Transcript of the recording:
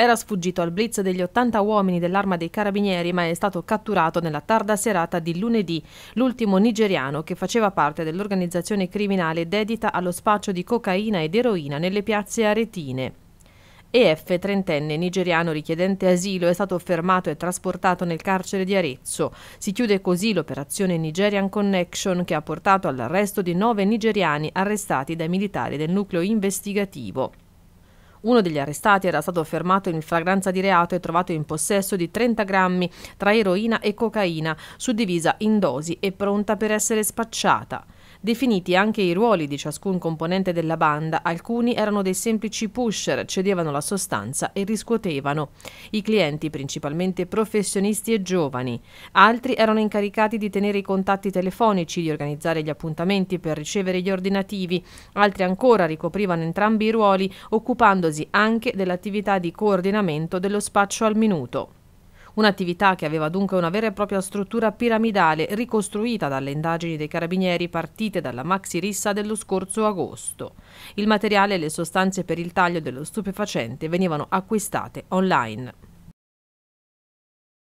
Era sfuggito al blitz degli 80 uomini dell'arma dei carabinieri ma è stato catturato nella tarda serata di lunedì, l'ultimo nigeriano che faceva parte dell'organizzazione criminale dedita allo spaccio di cocaina ed eroina nelle piazze aretine. EF, trentenne nigeriano richiedente asilo, è stato fermato e trasportato nel carcere di Arezzo. Si chiude così l'operazione Nigerian Connection che ha portato all'arresto di nove nigeriani arrestati dai militari del nucleo investigativo. Uno degli arrestati era stato fermato in fragranza di reato e trovato in possesso di 30 grammi tra eroina e cocaina, suddivisa in dosi e pronta per essere spacciata. Definiti anche i ruoli di ciascun componente della banda, alcuni erano dei semplici pusher, cedevano la sostanza e riscuotevano. I clienti, principalmente professionisti e giovani. Altri erano incaricati di tenere i contatti telefonici, di organizzare gli appuntamenti per ricevere gli ordinativi. Altri ancora ricoprivano entrambi i ruoli, occupandosi anche dell'attività di coordinamento dello spaccio al minuto. Un'attività che aveva dunque una vera e propria struttura piramidale ricostruita dalle indagini dei carabinieri partite dalla maxi rissa dello scorso agosto. Il materiale e le sostanze per il taglio dello stupefacente venivano acquistate online.